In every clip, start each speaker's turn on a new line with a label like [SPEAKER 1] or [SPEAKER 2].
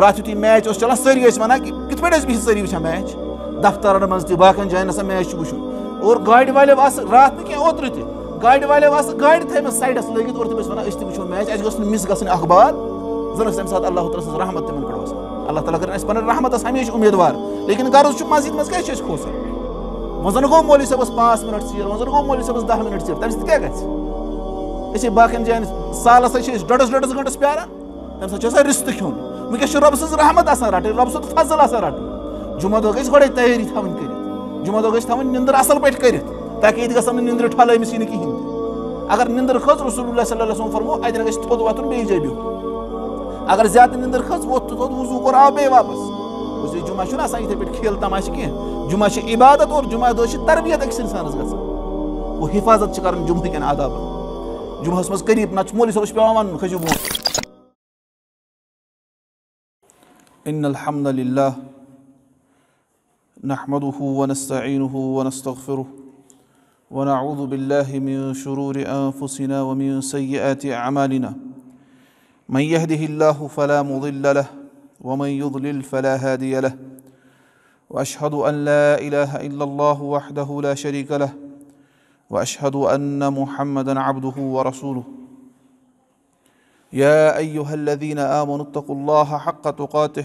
[SPEAKER 1] رات میچ چلان سری پٲٹھۍ کت بِہِتھ سٲری وٕچھان میچ دفتر جایَن آسان میچ اور گاڑِ تھٲیمٕژ سایڈَس لٲگِتھ گاڑی تِم گاڑی تھے أسۍ تہِ وٕچھو میچ اچھے مس گھن اخبار تَمہِ سات اللہ سٕنٛز رحمت اللہ تعالیٰ رحمتَس ہمیشہِ امیدوار لیکن غرض مسجد وۄنۍ زَن گوٚو مولوی گو دَہ صوبی پانچ منٹ سۭتۍ کیٛاہ گژھِ أسۍ دہ منٹ جایَن سالَس کیا چھِ أسۍ ڈۄڈَس ڈۄڈَس سالس پیٛاران تَمہِ ساتہٕ چھُ آسان رِستہٕ کھیوٚن ونکس رب سحمت آدان رٹ سل جمعہ دہ گئی گڈے تیاری تھا کر جمعہ دہ گئی تھنر اصل پہ کرے تاکہ یہ نندر ٹھلس اگر نج رسول اللہ صلی اللہ علیہ وسلم فرمو صن فل اتر گیس تو وتھ بیو اگر زیادہ نندر کھز وو تو وز کبھی واپس جمعہ کھیل تماشہ کی جمعہ عبادت اور جمعہ دہلی سے تربیت کس انسان گاس وہ حفاظت سے کران جمعہ کن عاداب جمعہ مس قریب نتوی صبح سے پین کھجو إن الحمد لله نحمده ونستعينه ونستغفره ونعوذ بالله من شرور أنفسنا ومن سيئات أعمالنا من يهده الله فلا مضل له ومن يضلل فلا هادي له وأشهد أن لا إله إلا الله وحده لا شريك له وأشهد أن محمدا عبده ورسوله يا ايها الذين امنوا اتقوا الله حق تقاته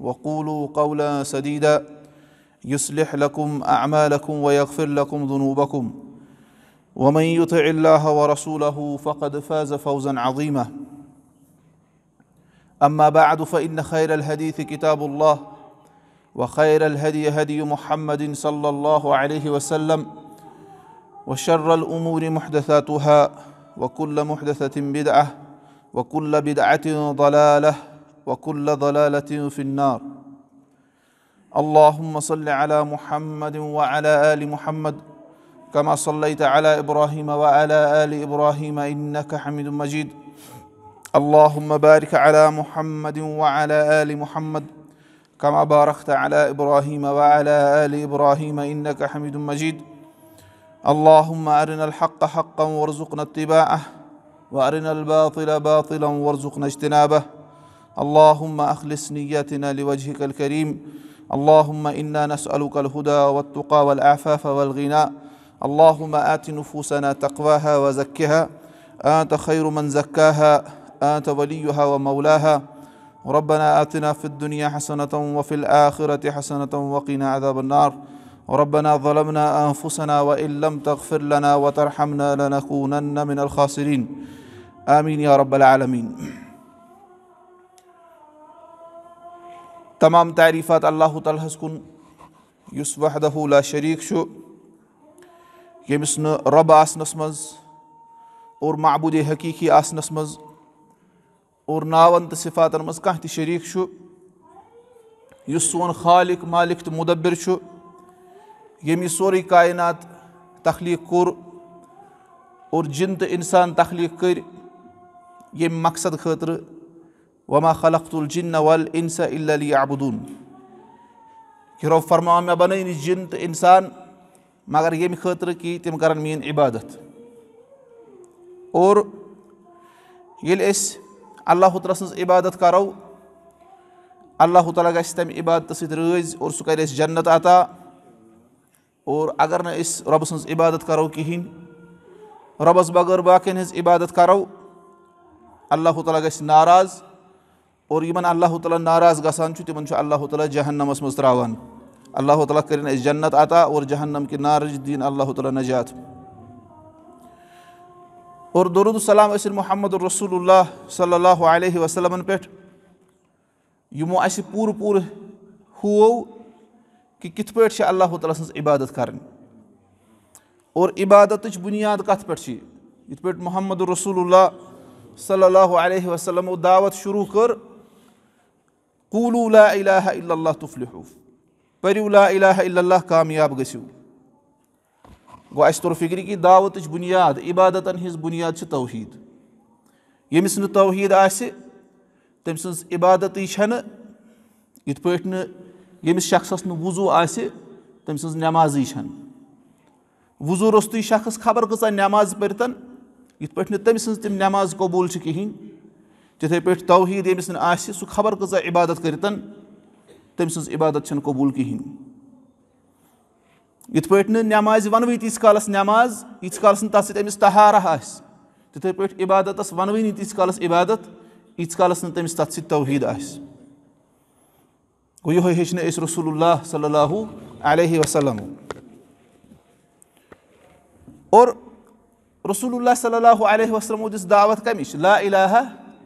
[SPEAKER 1] وقولوا قولا سديدا يصلح لكم اعمالكم ويغفر لكم ذنوبكم ومن يطع الله ورسوله فقد فاز فوزا عظيما اما بعد فان خير الحديث كتاب الله وخير الهدي هدي محمد صلى الله عليه وسلم وشر الامور محدثاتها وكل محدثه بدعه وكل بدعه ضلاله وكل ضلاله في النار اللهم صل على محمد وعلى ال محمد كما صليت على ابراهيم وعلى ال ابراهيم انك حميد مجيد اللهم بارك على محمد وعلى ال محمد كما باركت على ابراهيم وعلى ال ابراهيم انك حميد مجيد اللهم ارنا الحق حقا وارزقنا اتباعه وارنا الباطل باطلا وارزقنا اجتنابه اللهم اخلص نياتنا لوجهك الكريم اللهم انا نسالك الهدى والتقى والعفاف والغنى اللهم ات نفوسنا تقواها وزكها انت خير من زكاها انت وليها ومولاها ربنا اتنا في الدنيا حسنه وفي الاخره حسنه وقنا عذاب النار ربنا ظلمنا انفسنا وان لم تغفر لنا وترحمنا لنكونن من الخاسرين امين يا رب العالمين تمام تعریفات اللہ تعالیس کن اس وحدہ لا شریک یمس نب اور معبود حقیقی آنس مز ناؤن تو صفاتن مز کالق مالک تو مدبر یہ سوری کائنات تخلیق کور جن انسان تخلیق مقصد خطر وما خلقت الجن والانس الا ليعبدون كرو فرما ما بنين الجن انسان مگر يم خاطر كي تم كرن مين عبادت اور يل اس الله تعالى سنز عبادت كارو الله تعالى گس تم عبادت سيت رز اور سو كاريس جنت عطا اور اگر نہ اس رب سنز عبادت كارو كهين ربس بغير باقين هز عبادت كارو الله تعالى گس ناراض اور یمن اللہ تعالیٰ ناراض گسان چھو چھو اللہ تعالیٰ جہنمس مز تراوان اللہ تعالیٰ کرین اس جنت عطا اور جہنم کی نارج دین اللہ تعالیٰ نجات اور درود السلام اسن محمد الرسول اللہ صلی اللہ علیہ وسلم یمو اس پور پور کہ کت پہ اللہ تعالیٰ سن عبادت کرن اور عبادت بنیاد کت پہ یت پہ محمد رسول اللہ صلی اللہ علیہ وسلم دعوت شروع کر قولو لا الہ الا اللہ تفلحو پریو لا الہ الا اللہ کامیاب گسیو گو اس طور فکری کی دعوت بنیاد عبادتن ہز بنیاد چھ توحید یمس نہ توحید تم نوحید آم سبادت چھ یمس شخصس وضو نظو آمازی چھ وضو رست شخص خبر کتہ نماز پرتن تھ تم سز تم نماز قبول کہین تتھے پی طوحدہ سہ خبر کتہ عبادت کرتن تم سبادت قبول کہین پھن نماز ونوی تیس کالس نماز ییس كال تس ستس تہارہ آہس تتھے پای عبادت ونوی تیس کالس عبادت ییس کالس نا تمس تس سی طوحید آس گو یہ اس رسول اللہ صلی اللہ علیہ وسلم اور رسول اللہ صلی اللہ علیہ وسلم دس دعوت لا الہ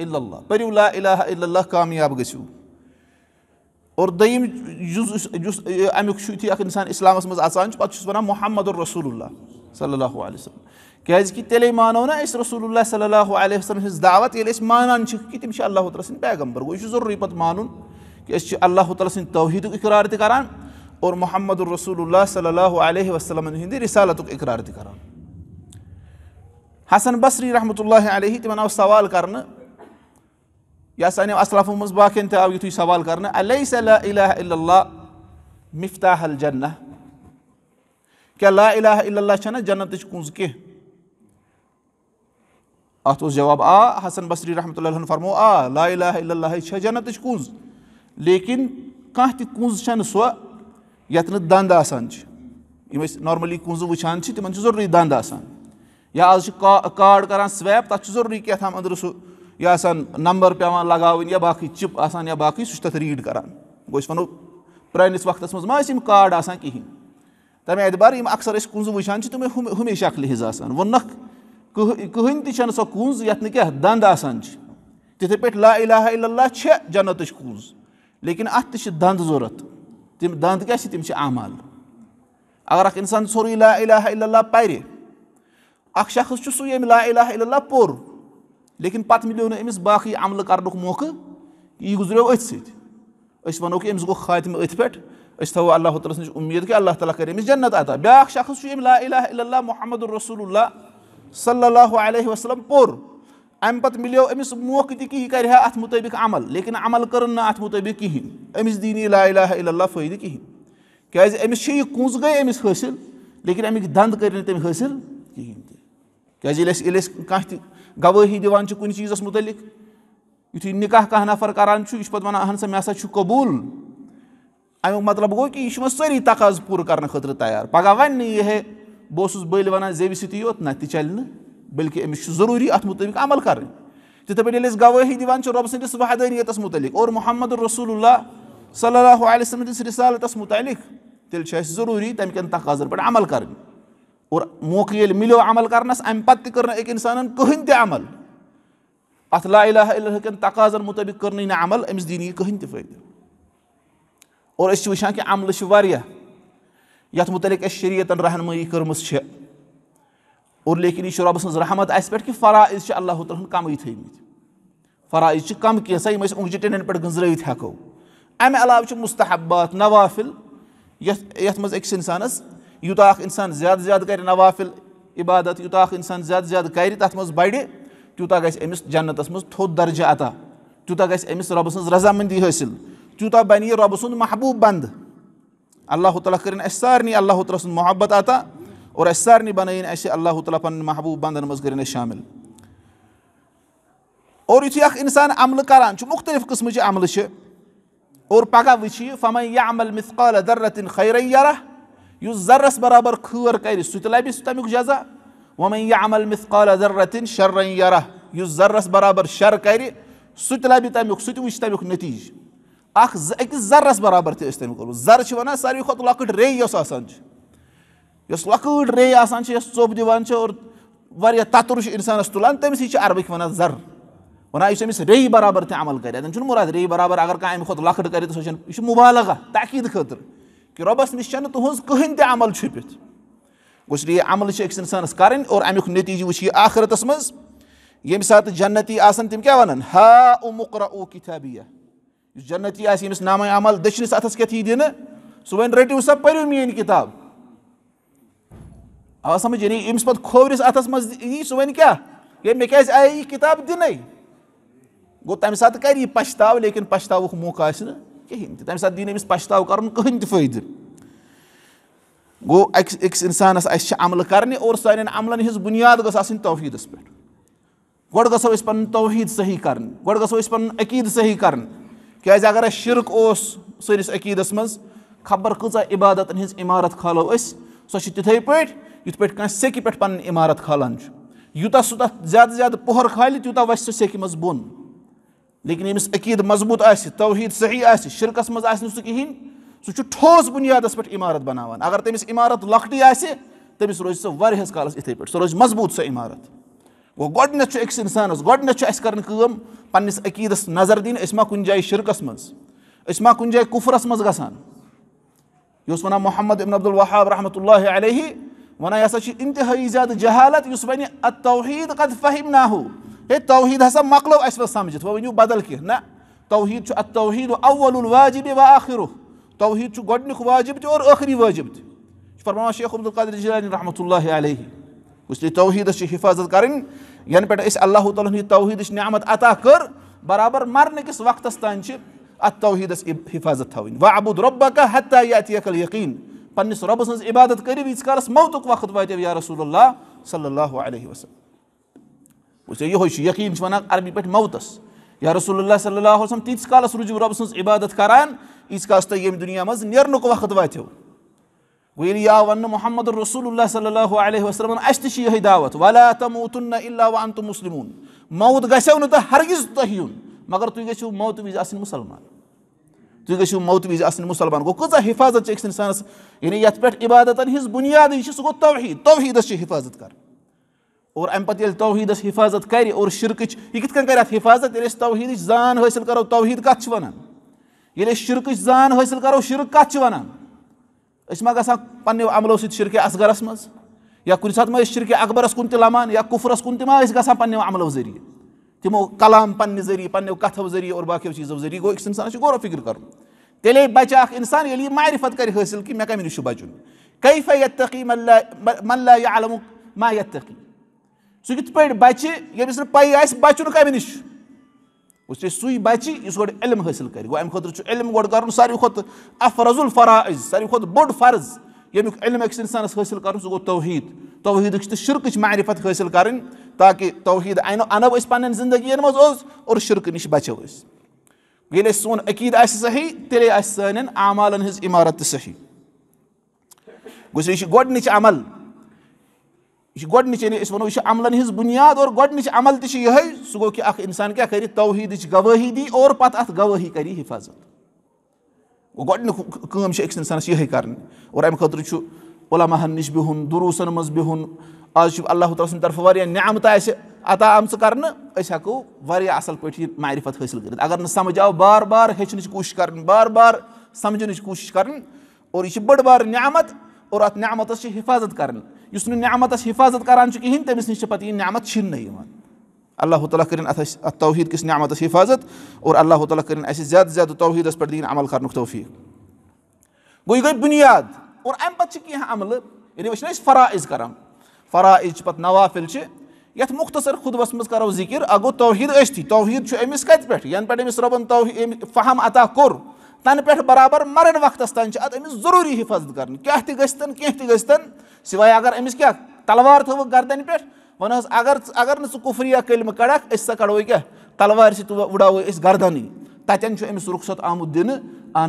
[SPEAKER 1] ارو اللہ اللہ کامیاب گزو اور دیم جس امیک تھی دمکی انسان اسلام مز اچان پہ واقع محمد الرسول اللہ صلی اللہ علیہ وسلم کی تیلے مانو نا اس رسول اللہ صلی اللہ علیہ وسلم سن دعوت اس مانان مانا کہ اللہ سن پیغمبر گو گوشت ضروری پت مان کہ اس اللہ تعالیٰ سن توحید اقرار تر اور محمد الرسول اللہ صلی اللہ علیہ وسلم ہند رسالت اقرار تران حسن بصری رحمۃ اللہ علیہ تمہ آؤ سوال کرنے مز سیم اصلافوں باقی آتھ سوال کرنا الیس لا لا الہ الہ الا الا اللہ اللہ مفتاح الجنہ کیا چھنا جنت کنز کی اتھ جواب آ حسن بصری رحمۃ اللہ علیہ فرمو آ لا الہ الا اللہ چھ جنت کنز لیکن کان تت نند آئی نارملی کنز وچان تم ضروری دند آسان یا آز کارڈ کران سویپ تاتھ ضروری کیات اندر سہ یا آسان نمبر پہ آمان یا باقی چپ آسان یا باقی سوچ تتریڈ کرا گوش فنو پرائن اس وقت اس مزمہ اسی مکارڈ آسان کی ہی تا میں ادبار ایم اکثر اس کونز ویشان چی تو میں ہمیں شکل ہیز آسان ونک کہن تی چند سا کونز یتنے کیا دند آسان چی تیتے پیٹ لا الہ الا اللہ چھے جنت اس کونز لیکن آتی چی دند زورت تیم دند کیسی تیم چی آمال اگر اک انسان سوری لا الہ الا اللہ پیرے اک شخص چو سو یہ لا الہ الا اللہ پور لیکن پتہ نہٕ أمِس باقٕے عملہٕ موقعہٕ یہِ گُزریو أتھۍ سۭتۍ أسۍ وَنو کہِ أمِس گوٚو خاتمہٕ أتھۍ پٮ۪ٹھ أسۍ تھاوو اللہ تعالیٰ نِش اُمید کہِ اللہ تعالیٰ کَرِ أمِس جنت عطا بیٛاکھ شخص چھُ أمۍ لا الہ الا اللہ محمد رسول اللہ صلی اللہ علیہ وسلم پوٚر اَمہِ پَتہٕ مِلیو أمِس موقعہٕ تہِ کہِ یہِ کَرِ ہا اَتھ مُطٲبِق عمل لیکِن عمل کٔرٕن نہٕ اَتھ مُطٲبِق کِہیٖنۍ أمِس کہیں نہٕ یہِ لا الہ الا اللہ فٲیدٕ کِہیٖنۍ کیٛازِ أمِس چھِ یہِ کُنٛز گٔے أمِس حٲصِل لیکِن اَمِکۍ اک کٔرۍ نہٕ تٔمۍ حٲصِل کِہیٖنۍ تہِ کیازِ ییٚلہِ أسۍ ییٚلہِ أسۍ کانٛہہ تہِ گوٲہی دِوان چھِ کُنہِ چیٖزَس مُتعلِق یُتھُے نِکاح کانٛہہ نَفر کَران چھُ یہِ چھُ پَتہٕ وَنان اہن سا مےٚ ہسا چھُ قبوٗل اَمیُک مطلب گوٚو کہِ یہِ چھُ وۄنۍ سٲری تقاض پوٗرٕ کَرنہٕ خٲطرٕ تیار پَگاہ وَنہِ نہٕ یہِ ہے بہٕ اوسُس بٔلۍ وَنان زیبہِ سۭتی یوت نہ تہِ چَلہِ نہٕ بٔلکہِ أمِس چھُ ضروٗری اَتھ مُتعلِق عمل کَرٕنۍ تِتھَے پٲٹھۍ ییٚلہِ أسۍ گوٲہی دِوان چھِ رۄب سٕنٛدِس وحدٲنیتَس مُتعلِق اور محمد رسول اللہ صلی اللہ علیہ وسلم سٕنٛدِس رِسالتَس مُتعلِق تیٚلہِ چھُ اَسہِ ضروٗری تَمہِ کٮ۪ن تقاضَن پٮ۪ٹھ عمل کَرٕنۍ اور موقع یل ملی عمل کرنس امہ پہ کریں تمل الہٰہ علیہ تقاض مطابق کر عمل امس دینی کہین تید اور وچان کہ عمل سے متعلق اہم شریعت رہنمائی اور لیکن یہ رب سہمت اسٹہ فراعض اللہ تعالیٰ کم تھراج کم کیسا ہم اب اونگجہ ٹین پی گزرت ہیکو امہ عل مستحبات نوافل یت یت مز انس یوٗتاہ اکھ اِنسان زیادٕ زیادٕ کَرِ نوافِل عبادت یوٗتاہ اکھ اِنسان زیادٕ زیادٕ کَرِ تَتھ منٛز بَڑِ تیوٗتاہ گژھِ أمِس جنتَس منٛز تھوٚد درجہِ عطا تیوٗتاہ گژھِ أمِس رۄبہٕ سٕنٛز رضامٔنٛدی حٲصِل تیوٗتاہ بَنہِ یہِ رۄبہٕ سُنٛد محبوٗب بنٛدٕ اللہ تعالیٰ کٔرِنۍ اَسہِ سارنٕے اللہ تعالیٰ سُنٛد محبت عطا اور اَسہِ سارنٕے بَنٲیِن اَسہِ اللہ تعالیٰ پَنٕنۍ محبوٗب بنٛدَن منٛز کٔرِنۍ اَسہِ شٲمِل اور یُتھُے اَکھ اِنسان عملہٕ کَران چھُ مُختلف قٕسمٕچہِ عملہٕ چھِ اور پَگاہ وٕچھِ یہِ فَمَن یا عمل مِثقال دَرتِن خیرَن یارہ اس ز رس برابر خر کر سب تیکزا و می عمل مس کالہ ذرتن شرر یا ذرس برابر شر کر سب تری سمیک نتیجہ زک ذرس برابر تجوی کور زرا ساری کت ری یسان یس لک ری آس ٹوپ دور وتر انسان تلان تم ہی عربک وان زر و ری برابر تمل کری این مراد ری برابر اگر کم لکس یہ مبالکہ تقید خطر کہ ربس نش تہن تہِ چھپت چھُپِتھ گوٚژھ یہِ عمل اکس انسان کریں اور نٔتیٖجہٕ نتیجہ یہِ یہ آخرت ییٚمہِ سات جنتی کیٛاہ ون ہا او مکر بھیا اس جنتی نامے عمل دچنس اتن یی دِنہٕ سُہ و رٹو سا پریو کِتاب آ سمجھ یعنی یی سُہ وَنہِ کیٛاہ ہے مے یہِ کِتاب دِنَے گوٚو تَمہِ گو کَرِ سات پَشتاو لیکِن پَشتاوُک موقعہٕ آسہِ نہٕ کٕہٕنۍ تہِ ساتھ گوٚو أکِس أکِس اِنسانَس اَسہِ انسان عمل کرنے اور آسٕنۍ توحیٖدَس بنیاد گۄڈٕ گژھو أسۍ پَنُن توحیٖد صحیح پَنُن عقید صحیح اگر اوس عقیٖدَس منٛز خبر کۭژاہ عبادتَن ہِنٛز عمارت یِتھ پٲٹھۍ کانٛہہ سیٚکہِ پٮ۪ٹھ پَنٕنۍ عمارت سُہ یوتا زیادٕ زیادٕ زیادہ زیادہ پہر وَسہِ سُہ سیٚکہِ منٛز بۄن لیکن یس عقید مضبوط توحید صحیح آس شرکس مزہ سہین ٹھوس بنیاد پہ عمارت بنانا اگر تم عمارت لکٹی آس تم روز سو وسے پہ سو روز مضبوط سو عمارت گو گھچ انسان گسن پنس عقید نظر دن ما کن جائیں شرکس مز ما کن جائیں کفرس مزان یہ محمد ابن الحا رحمۃ اللہ علیہ وسا انتہائی زیادہ جہالت اس ون اوحید فہم نہ ہے توحید ہسا سمجھت وہ ونیو بدل کی نا توحید التوحید اول الواجب و اخ رخ توحید گونی واجب اور وری واجب تھی فرمایا شیخر رحمۃ اللہ علیہ اس اسوحید سے حفاظت کریں یعنی پہ اللہ تعالیٰ توحید نعمت عطا کر برابر مرنے کس وقت تین ات تودس حفاظت تھوین وعبد ربہ حتی یاتیک الیقین پنس رب عبادت کرو ايتسالس موتک وقت یا رسول اللہ صلی اللہ علیہ وسلم وسے یہ یقین وان عربی موتس یا رسول اللہ صلی اللہ علیہ وسلم تیتس کالس روزیو رب سن عبادت کران کریس تھی دنیا مز منس وقت ویل یا ون محمد رسول اللہ صلی اللہ علیہ وسلم اہس تہ دعوت ولا تموتن الا وانتم مسلمون موت گسو گز تہ مگر تیو موت وزلم تک گو موت وزلمان گوا حفاظت یعنی کے اکثیت عبادتن ہن بنیادی سو گوہی طوحس سے حفاظت کر اور امہ پتہ توحید اس حِفاظت کرِ اور شِرکٕچ یہِ کِتھ کٔنۍ کرِ اتھ حِفاظت ییٚلہِ أسۍ توحیٖدٕچ زان حٲصِل کرو توحیٖد کت کن کر ونان ییٚلہِ أسۍ شِرکٕچ زان حٲصِل کرو شِرک کتھ چھِ ونان أسۍ ما گژھان پننیو عملو شرک اصغر اس مز یا کُنہِ ساتہٕ ما ٲسۍ شِرکہِ اکبرس کُن تہِ لمان یا کُفرس کُن تہِ ما ٲسۍ گژھان پننیو عملو ذٔریعہِ تِمو کلام پننہِ ذٔریعہِ پننیو کتھو ذٔریعہِ اور باقیو چیٖزو ذٔریعہِ گو ایک انسانس چھُ غورو فِکر کرو تیٚلے بچا اخ انسان یلی معرفت کرِ حٲصِل کی مےٚ کمہِ نِش چھُ بچُن کیفہ یتقی من لا یعلم ما یتقی سو کتہ یس نا پیسن کم نش وجہ سی بچی اس گلم حاصل کر گو امن خطرہ علم ساروی ساری کترز الفراض ساروی کہ بوڑ فرض علم یقان حاصل کر سہ گوح توحید شرکچ مععارفت حاصل کریں تاکہ توحید انہ انو پندگی مز اور شرقہ نش بچو اگر یل سو عقید آحیح تیل آمالن ہز عمارت تحیح وجہ یہ عمل یہ یہِ چھِ یعنی عمل ہن بنیاد اور گۄڈنِچ عمل تہے سو گو کہ انسان کیا کری تود گواہی اور پہ ات گواہی کری حفاظت خٲطرٕ انسان یہ نِش بِہُن بہن منٛز بِہُن بہن آج اللہ تعالیٰ عطا اَصٕل پٲٹھۍ یہِ معرفت حٲصِل کٔرِتھ حاصل نہٕ سَمٕجھ آو بار بار ہیٚچھنٕچ کوش کَرٕنۍ بار بار اور کوش چھِ بڑ بار نعمت اور اَتھ نعمتَس چھِ حفاظت کَرٕنۍ اس نعمت اس حفاظت کران چکہین تمس نش پتہ یہ نعمت چھن نہیں اللہ تعالیٰ کرن ات توحید کس نعمت اس حفاظت اور اللہ تعالیٰ کرن اس زیادہ زیادہ توحید اس پر دین عمل کرن توفیق گو یہ گئی بنیاد اور ام پتہ چکہ عمل یعنی وچھنا اس فرائض کران فرائض چھ پت نوافل چھ یت مختصر خطبس مز کرو ذکر اگو توحید ایستی توحید چھ امس کت پٹھ ین یعنی پٹھ امس ربن توحید فہم عطا کر پہ برابر مرن وقت امس ضروری حفاظت کر سوائے اگر امس کلوار گردن پہ ون اگر اگر نفریا قلم کڑک سا کڑو تلوار تَمہِ ساتہٕ اسردن کُفُر رخصت تَمہِ دن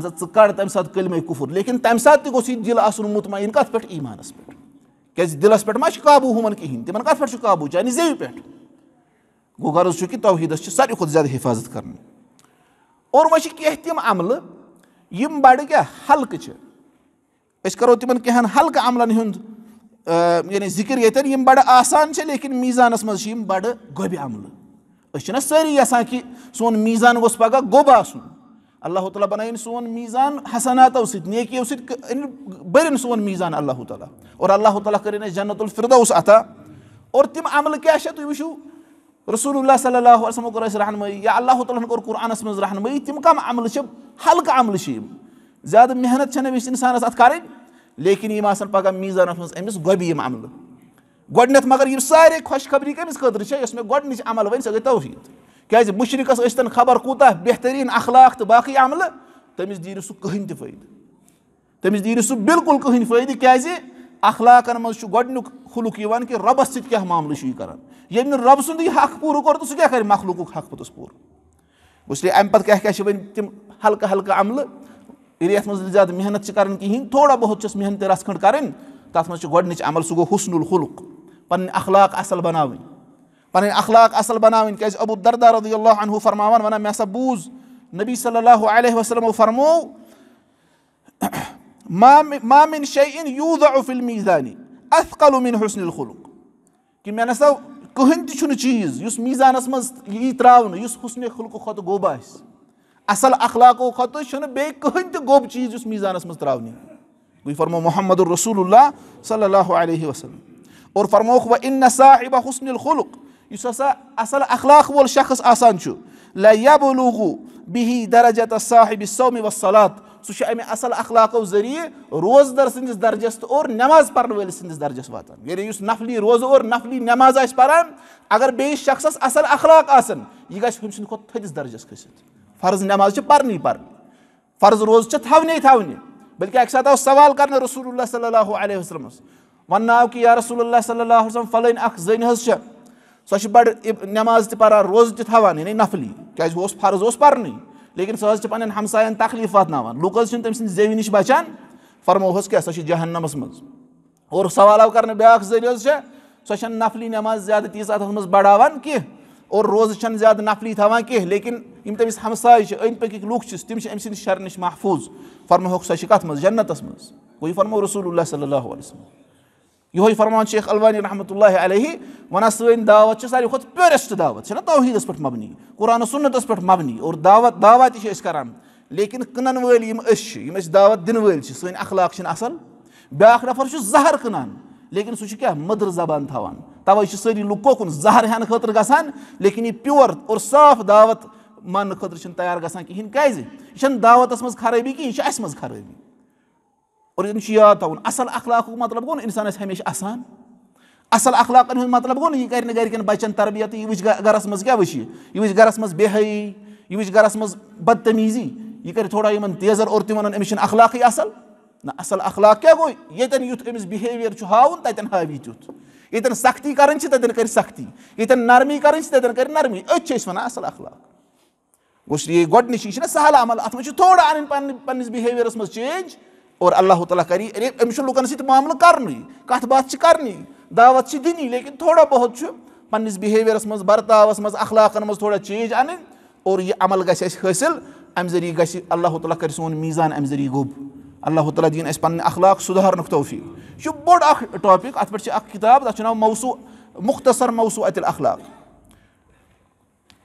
[SPEAKER 1] تہِ گوٚژھ تمہ سات آسُن کفر لیکن تمہ سات گو دل آن مطمئن کت چھُ پہ کچھ دلس پہ کَتھ ہون کت پہ قابو چانک پہ گو غرض کہ توہیدس ساروی کو زیادہ حفاظت چھِ کینٛہہ تِم عمل یم بڑھ گیا حلق چھے اس کرو تیمان کہ ہن حلق عملہ یعنی ذکر یہ تیر یم بڑھ آسان چھے لیکن میزان اسمد چھے یم بڑھ گو بھی عملہ اس چھے نا سوری یہ سون میزان گو سپاگا گو با اللہ تعالیٰ بنائی سون میزان حسناتا و سید نیکی و سید بیر سون میزان اللہ تعالیٰ اور اللہ تعالیٰ کرنے جنت الفردوس عطا اور تیم عمل کیا شاید تُہۍ وٕچھِو رسول اللہ صلی اللہ علیہ وسلم عمر رہنمی یا اللہ تعالیٰ کور ان رہنمی تم کم عمل حلقہ عمل سے زیادہ محنت چھوس انسان ات کر لیکن یہ آسان پگہ میزانس مزہ امس گوبیم عمل گھر مگر سارے خوشخبری کمس خوس میں گمل ورین سو گیے تو کشرقس ثن خبر کوتہ بہتر اخلاق تو باقی عمل تمس دیہ سو کہن تمس دیہ سو بالکل کہنی فائد کے اخلاقن انمز شو خلق خلوکی وان کی رب اسید کیا معاملی شوی کرن یہ من رب سن حق پورو کر تو سو کیا کری مخلوقو حق پتس پور اس لئے ایم پت کہہ کہہ شو بین تیم حلکہ حلکہ عمل ایریت مزل زیاد محنت چی کرن کی تھوڑا بہت چس محنت رس کھنڈ کرن تات مزل چی گوڑنی عمل سو گو حسن الخلق پن اخلاق اصل بناوین پن اخلاق اصل بناوین کہ از ابو دردہ رضی اللہ عنہ فرماوان ونا ہسا بوز نبی صلی اللہ علیہ وسلم فرمو ما ما من شيء يوضع في الميزان اثقل من حسن الخلق كما نسو يعني نسا شنو تہِ چھُنہٕ چیٖز یُس میٖزانَس منٛز یی ترٛاونہٕ یُس حُسنہِ خلقو کھۄتہٕ اَصٕل اخلاق خط شنو بیٚیہِ کٕہٕنۍ گوٚب چیٖز یُس میٖزانَس منٛز ترٛاونہٕ فرمو محمد رسول الله صلى الله عليه وسلم اور فرمو وَ اِن صاحب حُسن الخلق يس اَصٕل اخلاق والشخص شخص آسان لا يبلغ به درجه صاحبِ الصوم والصلاه سو چھ امہ اصل اخلاقو ذریعہ روزدار سندس درجس تو اور نماز پڑھن ول سندس درجس واتن یعنی اس نفلی روزہ اور نفلی نماز اس پران اگر بے شخصس اصل اخلاق آسن یہ گس ہم سن کو تھدس درجس کسد فرض نماز چھ پڑھنی پڑھن فرض روز چھ تھونی تھونی بلکہ اک ساتھ سوال کرنے رسول اللہ صلی اللہ علیہ وسلم ونناو کہ یا رسول اللہ صلی اللہ علیہ وسلم فلین اخ زین حس چھ سو چھ بڑ نماز تہ پران روز تہ تھوان یعنی نفلی کیا اس فرض اس پڑھنی لیکن سمسا تکلیف وات لوگ تم سی زونی نش بچان فرمہس کی سوچ جہان مز اور سوالو آو کر بایا ضوی حضر سو چھ نفلی نماز زیادہ تیس اتنا اور کیور روزشن زیادہ نفلی تھا کل لیکن تمہس ہمسا اد پک لس تمہیں شرنے نش محفوظ فرماوک سوچ من جنتس من گئی فرمو رسول اللہ صلی اللہ علیہ وسلم یہ فرمان شیخ الوانی رحمۃ اللہ علیہ ونان سین دعوت سے ساری کت پیورسٹ دعوت سے نا تویدس مبنی قرآن و سنتس پیٹ مبنی اور دعوت کران لیکن اس دعوت دن و سن اخلاق شن اصل بیاق نفر زہر کھنان لیکن سوش مدر زبان تھانے سے سیری لوگ کن زہر ہین خطر گسان لیکن یہ پیور اور صاف دعوت مان تیار گا کھینک کھان دعوت مز خرابی کیس من خربی اريد مش ياتون اصل اخلاق مطلب كون انسان هميش اسان اصل اخلاق انه مطلب كون يقير نغير كن بچن تربيت يوش غرس مز كيا وشي يوش غرس مز بهي يوش غرس مز بدتميزي يقير ثوڑا يمن تيزر اور تمن امشن اخلاقي اصل نا اصل اخلاق كيا گوي يتن يوت امس بيهيوير چ هاون تتن هاوي چوت يتن سختي كارن چ تتن كر سختي يتن نرمي كارن چ تتن كر نرمي اچ اس ونا اصل اخلاق گوش ري گڈ نشي سهل عمل اتم چ ثوڑا ان پن پنس بيهيويرس مز چينج اور اللہ تعالیٰ کری رے امس لکن معاملہ کرنی کت بات کرنی دعوت سے لیکن تھوڑا بہت پنس بہیویرس من برتاس من اخلاقن تھوڑا چینج ان اور یہ عمل گھس حاصل ام ذریعہ اللہ تعالیٰ کر سون میزان ام ذریعہ گوب اللہ تعالیٰ دین اس پن اخلاق سدھارن توفی یہ بوڑ اخ ٹاپک ات پہ اخ کتاب تک نام موسو مختصر موسو الاخلاق اخلاق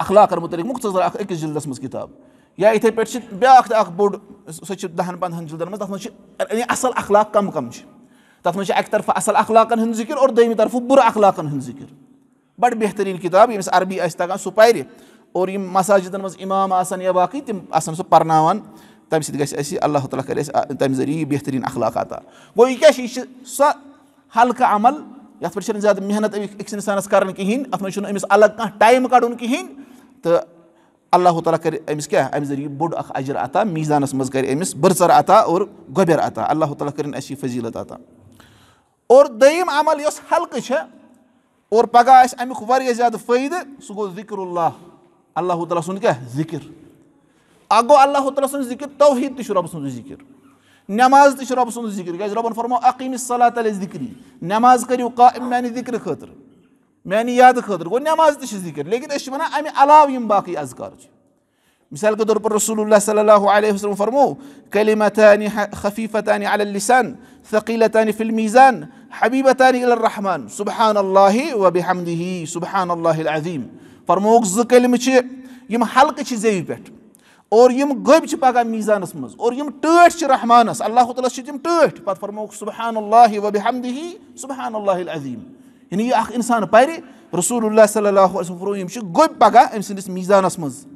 [SPEAKER 1] اخلاقن متعلق مختصر اکس جلدس کتاب یا پٲٹھۍ چھِ بیٛاکھ تہِ اَکھ بوٚڑ یاتھے پایا تک بوڑھ سہن پندرہ جلدن تک میرے یعنی اَصٕل اخلاق کَم کَم چھِ تَتھ منٛز چھِ اَکہِ طرفہٕ اَصٕل اخلاقَن ہُنٛد ذِکِر اور طرفہٕ بُرٕ اخلاقَن ہُنٛد ذِکِر بَڑٕ بہتریٖن کِتاب ییٚمِس عربی آسہِ تَگان سُہ پَرِ اور یِم سب منٛز اِمام آسَن یا باقٕے تِم آسَن سُہ پَرناوان تَمہِ سۭتۍ گژھِ اَسہِ اللہ تعالیٰ کَرِ اَسہِ تَمہِ یہِ بہتریٖن اخلاق عطا گوٚو یہِ کیٛاہ چھِ یہِ چھِ سۄ ہلکہٕ عمل یَتھ پٮ۪ٹھ یہ زیادٕ محنت أکِس اِنسانَس کَرٕنۍ کِہیٖنۍ اَتھ منٛز چھُنہٕ أمِس الگ کانٛہہ ٹایم کَڑُن کِہیٖنۍ تہٕ اللہ تعالیٰ کرے امس کیا بوڑھ اجر عطا میزانس من کر برسر عطا اور گبیر عطا اللہ تعالیٰ کر فضیلت عطا اور دم عمل یوس حلقہ اور پگہ آئی امی زیادہ فائدہ سو گو ذکر اللہ اللہ تعالیٰ سن کیا ذکر اک گو اللہ تعالیٰ سر ذکر توحید تبہ س ذکر نماز تشہ س ذکر کیا ربن فرما اقئی صلاس ذکری نماز کریو کا میان ذکر خطر میانہ یاد خطر گو نماز تھی سے ذکر لیکن اس واعل باقی اذکار مثال کے طور پر رسول اللہ صلی اللہ علیہ وسلم فرمو قلمتان حفیف طان علسن ثقیلتانہ فلمیزان حبیب طان الرحمن صُبحان اللّہ وب حمدی صبحان اللّہ عظیم فرموک زلم حلقہ زیوی پور گبہ میزانس مز ٹاٹ رحمانس اللہ تعالیس ٹاٹ پہ فرموک صبحان اللہ وب حمدی صبحان اللہ عظیم يعني یہِ أخ اِنسان بيري رسول الله صلى الله عليه وسلم فرو یِم چھِ گوٚب إنسان أمۍ ميزان میٖزانَس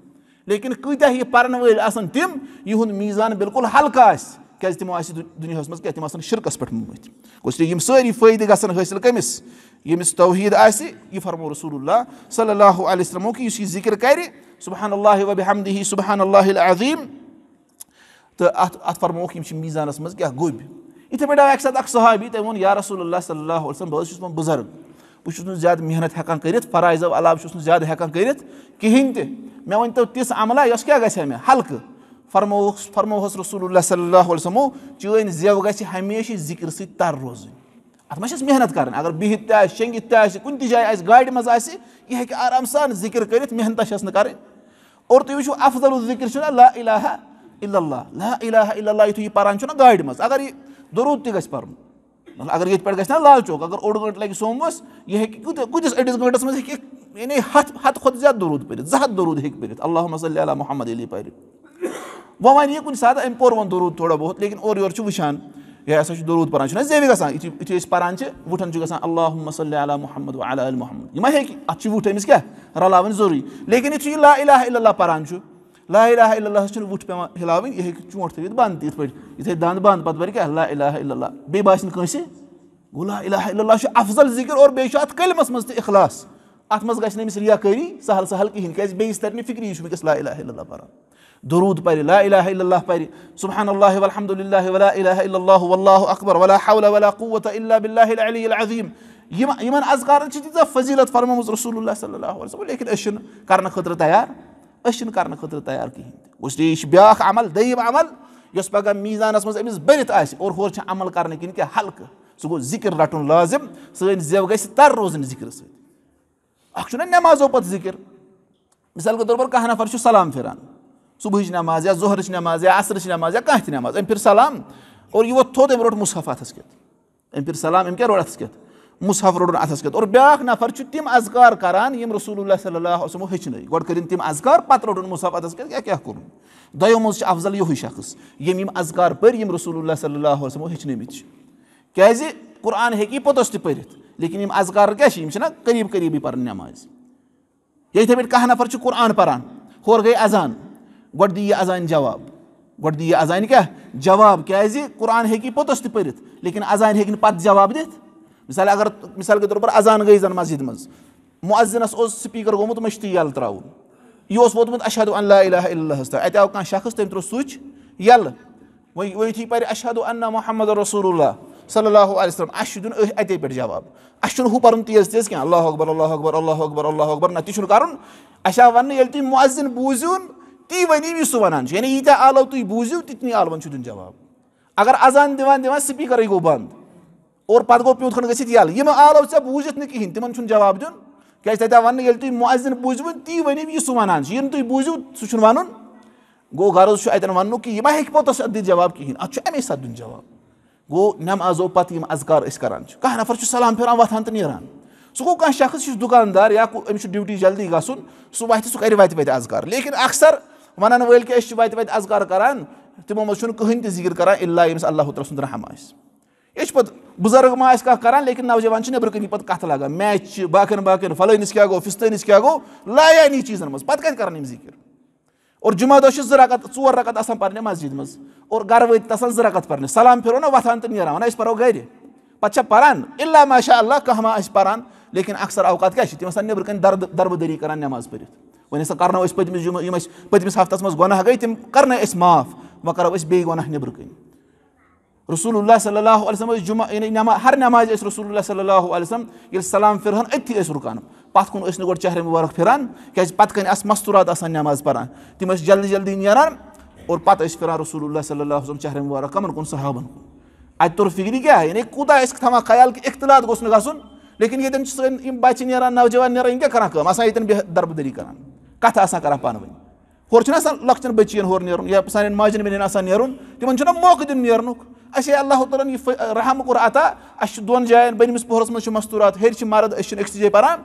[SPEAKER 1] لكن لیکِن هي بارن ويل أصلا تيم يهون ميزان میٖزان بِلکُل ہلکہٕ آسہِ کیٛازِ تِمو آسہِ دُنیاہَس منٛز کیٛاہ أصلا شرك شِرکَس پٮ۪ٹھ موٗدۍ يم سوري فايدة فٲیدٕ گژھن حٲصِل کٔمِس ییٚمِس توحیٖد آسہِ یہِ رسول الله صلى الله عليه وسلم کہِ یُس ذكر ذِکِر سبحان الله وبحمده سبحان الله العظيم عظیٖم تہٕ اَتھ اَتھ فرمووُکھ یِم چھِ میٖزانَس منٛز کیٛاہ گوٚبۍ یِتھَے پٲٹھۍ آو اَکہِ ساتہٕ اَکھ صحابی تٔمۍ رسول الله صلى الله عليه وسلم بہٕ حظ اسمه بزرق بہ زیادٕ محنت ہٮ۪کان کٔرِتھ فرایضو علاوٕ چھُس نہٕ زیادٕ ہٮ۪کان کٔرِتھ کِہیٖنۍ تہِ مےٚ ؤنۍتو تِژھ عملہ یۄس کیٛاہ گژھِ ہا مےٚ ہلکہٕ فرموہس فرموہس رسول اللہ صلی اللہ علیہ وسلمو چٲنۍ زٮ۪و گژھِ ہمیشہِ گی سۭتۍ تر روزٕنۍ اَتھ ات چھَس محنت کَرٕنۍ اگر بِہِتھ تہِ تہِ آسہِ آسہِ شیٚنٛگِتھ کُنہِ تہِ جایہِ آسہِ گاڑِ منٛز آسہِ یہِ ہیٚکہِ آرام سان ذِکِر کٔرِتھ محنتہ چھَس نہٕ کَرٕنۍ اور ذکر کرس کرفل ذکر اللہ لا الہ اللہ گاڑِ منٛز اگر یہِ دروٗد تہِ گژھِ پَرُن مطلب اگر یہ گا لال چوک اگر اوڑ گنٹ لگ سوموس یہ گنٹس منع حد خود زیادہ درد پتہ درد پہ مص اللہ علیہ محمد علی پہ ون یہ کتم پور درود تھوڑا بہت لیکن اران یہ درد پہ زیوی گا یو اس پانچ وجہ سے گا اللہ صلی اللہ محمد علی محمد یہ کیا رل ضروری لیکن یہ لا الہ الا اللہ پانچ لا الہ الا اللہ ووٹ پی ہلا یہ ہے چونک تھویت بند تی پھر دند بند الا اللہ لا الہ الا اللہ اللہ افضل ذکر اور قلمس منسلا اتنی ریاکی سہل سہل کس لا الہ الا اللہ درود پہ صبح الحمد اللہ اللہ اللہ اکبر ولا ولا حول الا العلی اکرہ عظیم ان ازغار تیس فضیلت فرما رسول اللہ صلی اللہ علیہ صبح لیکن اشن کریار اشن کریار اس لیے بیاایا عمل دیم عمل یو پہ میزانس اور آس ارچ عمل کرنے کن ہلکہ سب گو ذکر رٹن لازم سن ذو گی تر روزن ذکر ستہ نماز پہ ذکر مثال کے طور پر کان نفر سلام پھران صبح نمازرچ نمایا ارچ نماز یا کان نماز ام پھر سلام اور تھوت ام روٹ مصافت کت ام پھر سلام امر روت کت مصحف روڑن اتس کت اور بیاکھ نفر چھ تم اذکار کران یم رسول اللہ صلی اللہ علیہ وسلم ہچنے گڈ کرن تم اذکار پتہ روڑن مصحف اتس کت کیا کیا کرن دایو مز چھ افضل یہ شخص یم یم اذکار پر یم رسول اللہ صلی اللہ علیہ وسلم ہچنے مت کیازی قرآن ہیکی پتہ است پرت لیکن یم اذکار کیا چھ یم چھنا قریب قریبی پرن نماز یہ تھبیت کہ نفر چھ قرآن پران ہور گئی اذان گڈ دی اذان جواب گڈ دی اذان کیا جواب کیازی قرآن ہیکی پتہ است پرت لیکن اذان ہیکن پتہ جواب دیت مثال اگر مثال کے طور پر اذان گئی زن مسجد من مؤذنس سپیکر گومت مشتی میں تیل تر ووتمت اشہد ان لا الہ الا اللہ تین اتو کان شخص تم تر سیل وی تھی پہ اشہد ان محمد رسول اللہ صلی اللہ علیہ وسلم اتے جواب ہو پرن تیز تیز کی اللہ اکبر اللہ اکبر اللہ اکبر اللہ اکبر حکہ ناس ون یل تھی موذن بوزین تی وی سو ویعے یعنی یتیا آلو تی بوزیو تتنی عالون دین جواب اگر اذان دیوان دہ دیکھ گو بند اور پتہ جی۔ گو یل پیونتھ گیا آپ یار بجت جواب تمہ دین كی ون یل تم موازن بجو تی ورم یہ سو وان یہ تھی سہ سن گو غرض ون کہ یہ ما ہی پوت کہین اتنا امی سات دن جواب گو نمازو پہ یہ اذکار اس کر کے نفر سلام پھران وتان تو سہ گو کھانا شخص یہ یا امس ڈیوٹی جلدی گھن سہ وت وزکار لیکن اکثر ونان کہ اس وزکار کہین تہین ذکر كر اللہ یس اللہ تعالیٰ سر رحم آئی یہ بزرگ ما کران لیکن نوجوان نبرکی پتہ لگان میچ کی کیا گو فلس کیا گو چیزن چیز پہ کت کران ذکر اور جمعہ دکت ثور رکت پہ مسجد مز اور گر واسان زرنے سلام پھر وتان تو نان پو گی پہ پران اللہ ماشاء اللہ اللہ کھا اس پران لیکن اکثر اوقات کیا نبرکن درب دری کران نماز پھر ونسا کرم پفتہ من گاہ گئی تم کراف وی گناہ نیبرکن رسول اللہ صلی اللہ علیہ وسلم جمعہ یعنی نماز ہر نماز اس رسول اللہ صلی اللہ علیہ وسلم یل سلام پھرہن اتھی اس رکان پت کن اس نگور چہرے مبارک پھران کیا پت کن اس مستورات اس نماز پران تم اس جلدی جلدی نیران اور پت اس پھران رسول اللہ صلی اللہ علیہ وسلم چہرے مبارک کمن کن صحابن کن ات تر فکری کیا یعنی کوتا اس تھما خیال کہ اختلاط گوس نسن لیکن یہ سن ام بچہ نیران نوجوان نیران کیا کران کم اسا یتن بہ درب دری کران کتھ اسا کران پان ون ہور چھنا لکچن بچین ہور نیرن یا سانین ماجن بنین اسا نیرن تمن چھنا موقع دن نیرنک اسے اللہ تعالیٰ الحاً رحم کوٚر عطا اَسہِ چھِ دۄن قرا اچھے دون جائن بنس پوہرس مجھورات ہیر مرد اسے پان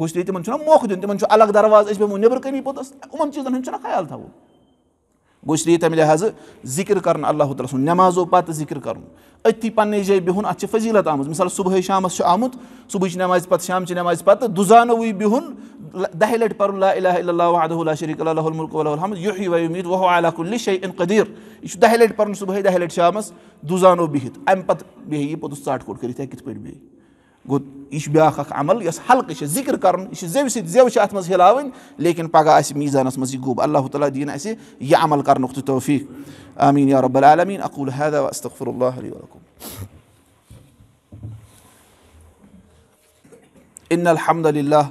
[SPEAKER 1] گری تمہن موقع دین درواز یِمَن چیٖزَن ہُنٛد چھُنہ خیال تھاوُن تھو گے تَمہِ لحاظ ذِکِر کَرُن اللہ تعالیٰ سُنٛد نٮ۪مازو پَتہٕ ذِکِر کَرُن أتھی جایہِ بِہُن اَتھ چھِ فضیٖلت آمٕژ مِثال صُبحٲے شامَس چھُ آمُت صُبحٕچ نٮ۪مازِ پَتہٕ شامچہِ نٮ۪مازِ پَتہٕ دُزانوٕے بِہُن دهلت لا اله الا الله وحده لا شريك له له الملك وله الحمد يحيي ويميت وهو على كل شيء قدير یہ دہلٹ پرن صبح دہلٹ شامس دوزانو بہت ام بد بہی پت ساٹ کوٹ کرت کت پٹ بہی گو یہ بیاکھ اخ عمل يس حلق إيش ذكر کرن إيش زیو سید زیو چھ ات مز لكن بقى أسي ميزان أسي مز الله تعالى دين أسي يعمل یہ عمل کرن وقت توفیق امین یا رب العالمين اقول هذا واستغفر الله لي ولكم ان الحمد لله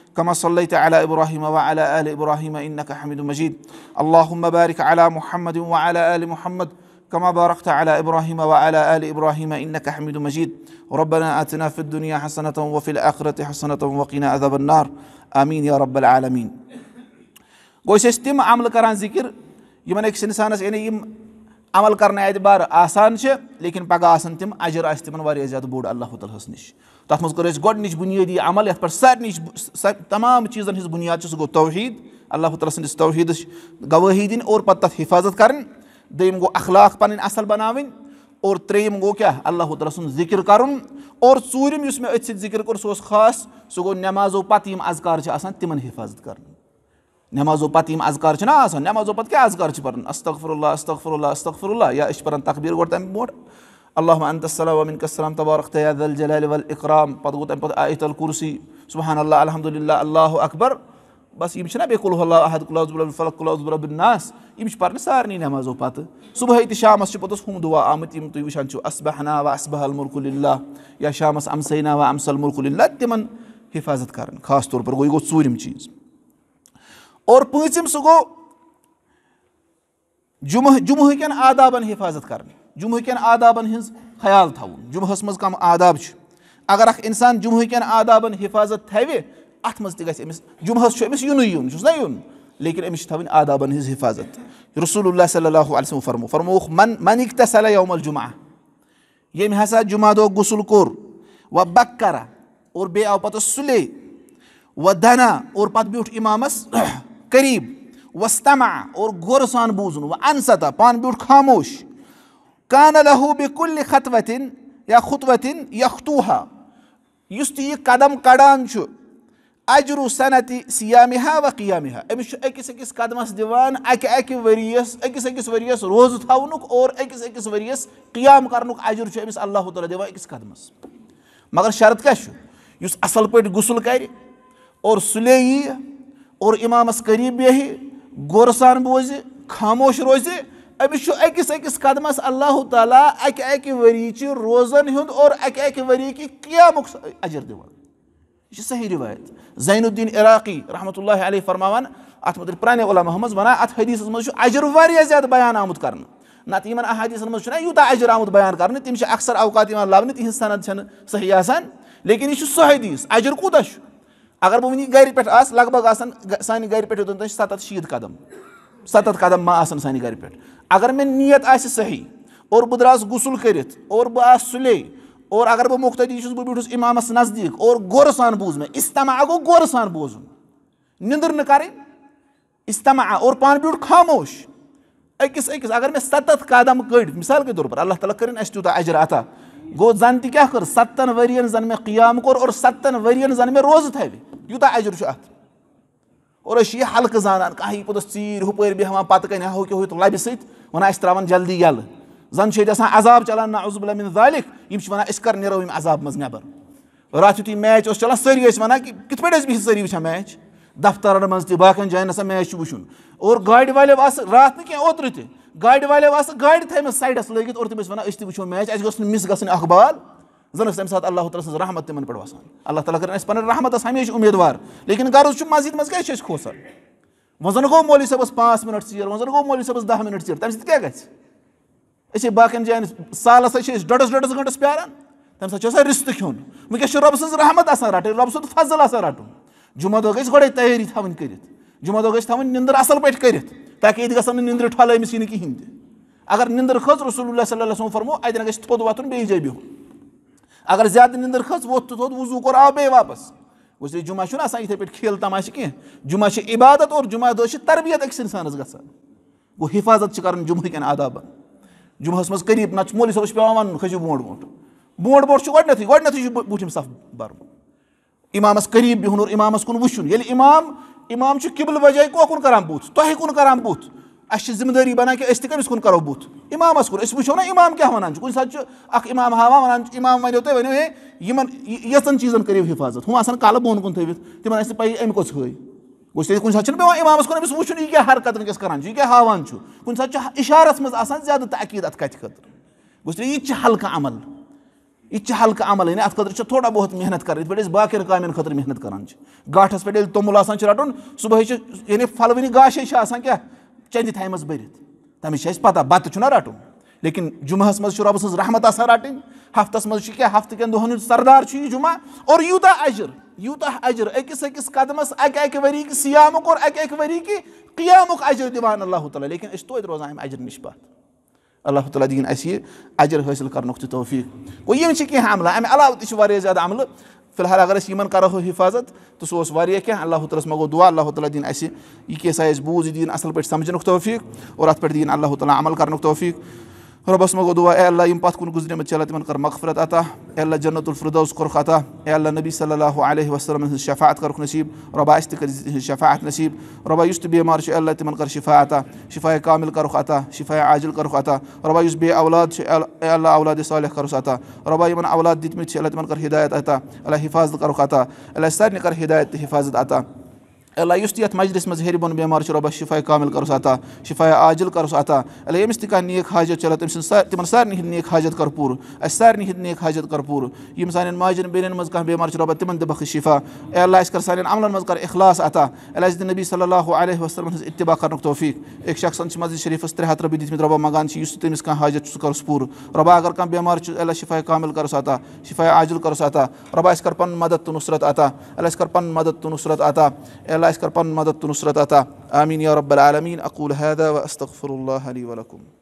[SPEAKER 1] كما صليت على ابراهيم وعلى ال ابراهيم انك حميد مجيد اللهم بارك على محمد وعلى ال محمد كما باركت على ابراهيم وعلى ال ابراهيم انك حميد مجيد ربنا اتنا في الدنيا حسنه وفي الاخره حسنه وقنا عذاب النار امين يا رب العالمين گوش تم عمل کران ذکر یمن أکس انسانس یعنی یم عمل کرنے اعتبار آسان لیکن پگہ آسان تم اجر آس تمن واریاہ زیادٕ بوٚڑ اللہ تعالیٰ نش اَسہِ منس بُنیٲدی عمل یعنی سارن تمام چیزن بُنیاد بنیاد سُہ گوٚو توحیٖد اللہ تعالیٰ سٕنٛدِس توحید گواہی دن اور اخلاق پَنٕنۍ اَصٕل دم اور بنا تریم گو اللہ یُس سن ذکر کر ذِکِر کوٚر سُہ اوس خاص پَتہٕ یِم پتہ اذکار آسان اللہ استغفر پتہ یا أسۍ چھِ پَران تقبیٖر گۄڈٕ تَمہِ برونٛٹھ اللهم انت السلام ومنك السلام تباركت يا ذا الجلال والاكرام بدغوت بد ايه الكرسي سبحان الله الحمد لله الله اكبر بس يمشي نبي كل الله احد كل اعوذ برب الفلق كل اعوذ برب الناس يمشي پرن سارني نماز وبات صبح تہ شامس چھ پتس ہم دعا آمت یم تُہۍ وٕچھان چھِو اسبحنا و اسبح الملک شامس امسينا وامس الملك لله تِمن حفاظت كارن خاص طور پر گوٚو یہِ گوٚو ژوٗرِم اور پنچم سُہ گوٚو جُمہٕ جُمہٕ آدابن حفاظت کرٕنۍ آدابن خیال آ تمہس مز کم آداب سے اگر اخسان جمعہ کن آداب حفاظت تای ات من تم جمعہ امس انس یون لیکن امس تاؤن آاداب حفاظت رسول اللہ صلی اللہ علیہ وسلم فرمو من فرموک منیک یوم جمعہ یم ہسا جمعہ دہ غسل کور و اور ای آو پت سلے و دنا دنہ اتہ بیوھ امامس قریب و ستما اان بوزن و انستا پان بیو خاموش کان لہو خط وتن یا خطوتن یا خطوحہ اس قدم کڑان اجرو صنعتی سیام و قیاما امس اکس قدمس دان اکہ اکہ یریس اکس وریس روز تھاونک اور اکس اکس وریس قیام کرنک اجر امیس اللہ تعالیٰ دکس قدمس مگر شرط پیٹ گسل کری اور سلے اور امام اس قریب بیہی گورسان سان خاموش روزی أمس أكس أكس قدمس الله تعالى أك أك ایک روزن هند اور أك أك وری کی أجر اکس اجر دیوان یہ صحیح روایت زین الدین عراقی رحمت اللہ علیہ فرماوان آت مدر پرانے علماء حمز بنا آت حدیث اسمد شو عجر واری زیاد بیان آمد کرن نا تیمان احادیث اسمد شو نا یوتا آمد بیان کرن تیمشا اکثر اوقات ایمان اللہ بنی تیمشا سند چن صحیح آسان لیکن یہ شو سو حدیث عجر قودش اگر بومنی گائری پیٹھ آس لگ بگ آسان سانی گائری پیٹھ دن تنش ساتت شید قدم سَتَتھ قدم ما آسن سانہِ گرِ پٮ۪ٹھ اگر مےٚ نیت آسہِ صحیح اور بہٕ درٛاس غسُل کٔرِتھ اور بہٕ آس سُلے اور اگر بہٕ مُختدی چھُس بہٕ بیوٗٹھُس اِمامَس نزدیٖک اور غورٕ سان بوٗز مےٚ اِستما گوٚو غورٕ سان بوزُن نِندٕر نہٕ کَرٕنۍ اِستما اور پانہٕ بیوٗٹھ خاموش أکِس أکِس اگر مےٚ سَتَتھ قدم کٔڑۍ مِثال کے طور پر اللہ تعالیٰ کٔرِنۍ اَسہِ تیوٗتاہ اجر اَتھا گوٚو زَن تہِ کیٛاہ کٔر سَتَن ؤرۍ یَن زَن مےٚ قیام کوٚر اور سَتَن ؤرۍ یَن زَن مےٚ روزٕ تھاوِ یوٗتاہ اجر چھُ اَتھ اور اسلکہ زانان کہ پوس چیر ہوپہ پتہ کنک لبہ سران جلدی یل زن آسان عذاب چلانے دالک ہم کر نیو عذاب مز نبر رات یو میچ چلان سری بِہِتھ سٲری وٕچھان میچ دفتر من تہِ باقی جائن آسان میچ اور لٲگِتھ اور تِم اوتر وَنان أسۍ تہِ وٕچھو میچ تھے گوٚژھ نہٕ اس گژھٕنۍ اَکھ بال زنس تم سات اللہ تعالیٰ سن رحمت تن وسان اللہ تعالیٰ کرمت ہمیشہ امیدوار لیکن غرض مسجد مز کیا من کچھ گو ووی صاحب پانچ منٹ گو وولو صاحب دہ منٹ ٹیر تمہیں کیا گیس اس بالس ڈوڈ ڈوڈس گھنٹس پیاران تم سات رست ویسے رب سن رحمت رٹ رب سن فضل رٹن جمعہ دہ گئی گوڑے تیاری جمعہ تھوڑی کرمعہ نندر اصل نصل پاس تاکہ یہ نندر گی نھلے کھین تک اگر رسول اللہ صلی اللہ علیہ وسلم فرمو اتن گز تھود و بیس جائیں بہت اگر زیادہ نندر کھچ وو تو تو وزو کبھی واپس بجے جمعہ پٲٹھۍ کھیل تماشہ کی جمعہ عبادت اور جمعہ دۄہ چھِ تربیت اکس انسان گاس گو حفاظت کر جمہ عداب جمعہ من قریب وَنُن کھٔسِو برونٛٹھ برونٛٹھ برونٛٹھ برونٛٹھ چھُ بوٹ بوٹ چھُ بوٗٹھِم صف بَرُن امام قریب بِہُن اور امام کن چھُ امام امام کوکُن کَران بُتھ کو بوت کَران بوت اس ذمہ داری بنان کہ اس تہ کن کرو بت امام کن اس وچو نا امام کیا ونان کن سات اخ امام ہاوا ونان امام ونو تھی ونو ہے یتن چیزن کرو حفاظت ہوں آن کال بون کن تھوت تمہن اس پی ام کس ہائی گوس تھی کن سات پی امامس کن امس وچن یہ کیا حرکت ونکس کران یہ کیا ہاوان کن سات اشارت مز آسان زیادہ تاکید ات کت خطر گوس تھی یہ ہلکا عمل یہ ہلکا عمل یعنی ات خطر تھوڑا بہت محنت کر اتنا باقی کامین خطر محنت کران گاٹس پہ توملان رٹن صبح یعنی پھلونی گاشے آسان کیا منٛز تھ رۄبہٕ سٕنٛز رحمت آسان لیکن جمعہ منٛز چھِ کیٛاہ مجھے کٮ۪ن ہفتہ ہُنٛد سردار اور جمعہ اَجر یوتا اَجر أکِس أکِس اکس اَکہِ اَکہِ ؤری کی سیام اور ؤری کی قیامُک اَجر دِوان اللہ تعالیٰ لیکن اس پات اللہ تعالیٰ دین عملہٕ اَمہِ علاوٕ تہِ چھِ واریاہ زیادہ عمل فی الحال اگر انہوں حفاظت تو سوار اللہ تعالیٰ منگو دعا اللہ تعالیٰ دن ساس بھوجی اصل پاس سمجھنک تفقی اور اتن اللہ تعالیٰ عمل کرفیق ربس اے اللہ پت کن گزرت اللہ تم کر عطا اے اللہ جنت الفردوس الفرد عطا اے اللہ نبی صلی اللہ علیہ وسلم سن شفاط کرصیب رباعت شفات نصیب ربہ یس تمار اللہ تمہن کر شفاطہ شفاء عطا کرطہ عاجل عاضل عطا ربہ یا بے اولاد اے اللہ اولاد صالح صولہ عطا ربہ ان اولاد دتمت سے اللہ تم کر ہدایت عطا اللہ حفاظت عطا اللہ سارے کر ہدایہ حفاظت عطا اللہ بٮ۪مار چھُ مجلس میر بن کَرُس عطا شفا عاجِل کَرُس عطا اللہ ییٚمِس تہِ کانٛہہ نیک حاجت چلو تم سن سا سارنٕے ہِنٛدۍ نیک حاجت کر سارنٕے ہِنٛدۍ نیک حاجت کر پور چھُ ماجن تِمَن تہِ ربہ شِفا اے اللہ اَسہِ کر سانٮ۪ن عملَن منٛز کر اخلاص عطا دِ نبی صلی اللہ علیہ وسلم سن اطباع کر تفیق ایک شخص مسجد شریفس تر ہاتھ روپیے دس ربہ منگانس تٔمِس کانٛہہ حاجت سُہ کَرُس پوٗرٕ ربہ اگر چھُ اللہ شفاع قامل کرسط شفایا عاجل کرسہ ربہ اِس کر پن مدد نُصرت عطا علیہ کر پن مدد نُصرت عطا الله يذكر مدد نصرتاتا آمين يا رب العالمين أقول هذا وأستغفر الله لي ولكم